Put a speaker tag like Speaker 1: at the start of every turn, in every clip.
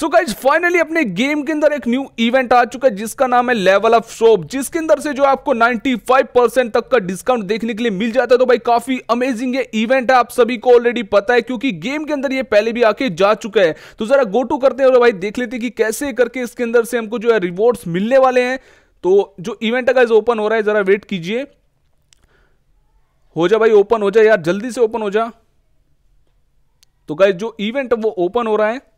Speaker 1: सो guys finally अपने game के अंदर एक न्यू इवेंट आ चुका है जिसका नाम है लेवल अप शॉप जिसके अंदर से जो आपको 95 परसेंट तक का डिस्काउंट देखने के लिए मिल जाता है तो भाई काफी अमेजिंग ये इवेंट है आप सभी को ऑलरेडी पता है क्योंकि गेम के अंदर ये पहले भी आके जा चुका है तो जरा गो टू करते हैं और भाई देख लेते हैं कि कैसे करके इसके अंदर से हमको जो है रिवॉर्ड्स मिलने वाले हैं तो जो इवेंट अगर ओपन हो रहा है जरा वेट कीजिए हो जा भाई ओपन हो जा यार जल्दी से ओपन हो जा तो गाइज जो इवेंट वो ओपन हो रहा है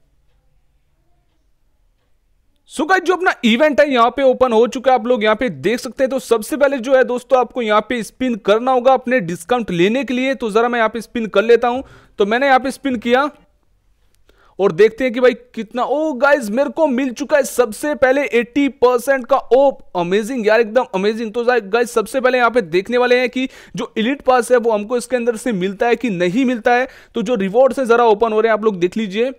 Speaker 1: सो so गाइज जो अपना इवेंट है यहाँ पे ओपन हो चुका है आप लोग यहाँ पे देख सकते हैं तो सबसे पहले जो है दोस्तों आपको यहाँ पे स्पिन करना होगा अपने डिस्काउंट लेने के लिए तो जरा मैं यहाँ पे स्पिन कर लेता हूं तो मैंने यहाँ पे स्पिन किया और देखते हैं कि भाई कितना ओ गाइज मेरे को मिल चुका है सबसे पहले 80 परसेंट का ओप अमेजिंग यार एकदम अमेजिंग तो गाइज सबसे पहले यहाँ पे देखने वाले हैं कि जो इलिट पास है वो हमको इसके अंदर से मिलता है कि नहीं मिलता है तो जो रिवॉर्ड्स है जरा ओपन हो रहे हैं आप लोग देख लीजिए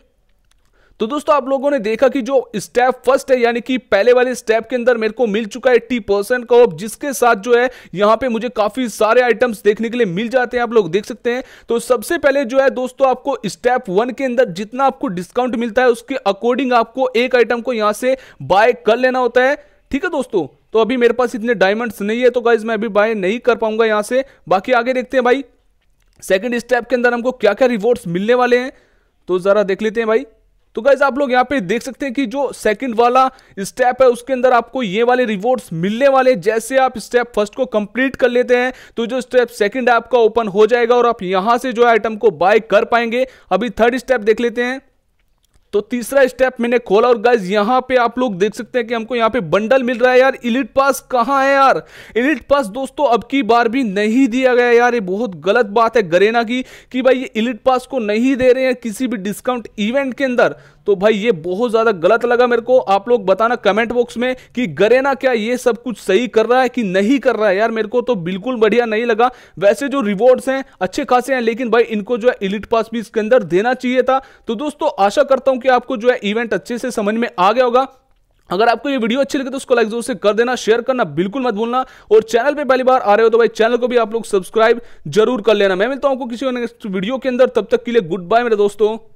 Speaker 1: तो दोस्तों आप लोगों ने देखा कि जो स्टेप फर्स्ट है यानी कि पहले वाले स्टेप के अंदर मेरे को मिल चुका है एट्टी परसेंट का ऑफ जिसके साथ जो है यहां पे मुझे काफी सारे आइटम्स देखने के लिए मिल जाते हैं आप लोग देख सकते हैं तो सबसे पहले जो है दोस्तों आपको स्टेप वन के अंदर जितना आपको डिस्काउंट मिलता है उसके अकॉर्डिंग आपको एक आइटम को यहां से बाय कर लेना होता है ठीक है दोस्तों तो अभी मेरे पास इतने डायमंड्स नहीं है तो गाइज मैं अभी बाय नहीं कर पाऊंगा यहां से बाकी आगे देखते हैं भाई सेकेंड स्टेप के अंदर हमको क्या क्या रिवॉर्ड्स मिलने वाले हैं तो ज़रा देख लेते हैं भाई तो गाइज आप लोग यहाँ पे देख सकते हैं कि जो सेकंड वाला स्टेप है उसके अंदर आपको ये वाले रिवॉर्ड्स मिलने वाले जैसे आप स्टेप फर्स्ट को कंप्लीट कर लेते हैं तो जो स्टेप सेकंड आपका ओपन हो जाएगा और आप यहाँ से जो आइटम को बाय कर पाएंगे अभी थर्ड स्टेप देख लेते हैं तो तीसरा स्टेप मैंने खोला और गाइज यहाँ पे आप लोग देख सकते हैं कि हमको यहाँ पे बंडल मिल रहा है यार इलिट पास कहाँ है यार इलिट पास दोस्तों अब की बार भी नहीं दिया गया यार ये बहुत गलत बात है गरेना की कि भाई ये इलिट पास को नहीं दे रहे हैं किसी भी डिस्काउंट इवेंट के अंदर तो भाई ये बहुत ज़्यादा गलत लगा मेरे को आप लोग बताना कमेंट बॉक्स में कि गरेना क्या ये सब कुछ सही कर रहा है कि नहीं कर रहा है यार मेरे को तो बिल्कुल बढ़िया नहीं लगा वैसे जो रिवॉर्ड्स हैं अच्छे खासे हैं लेकिन भाई इनको जो है इलिट पास भी इसके अंदर देना चाहिए था तो दोस्तों आशा करता हूं कि आपको जो है इवेंट अच्छे से समझ में आ गया होगा अगर आपको ये वीडियो अच्छी लगे तो उसको लाइक जरूर से कर देना शेयर करना बिल्कुल मत भूलना और चैनल पे पहली बार आ रहे हो तो भाई चैनल को भी आप लोग सब्सक्राइब जरूर कर लेना मैं मिलता हूं आपको किसी नेक्स्ट वीडियो के अंदर तब तक के लिए गुड बाय मेरे दोस्तों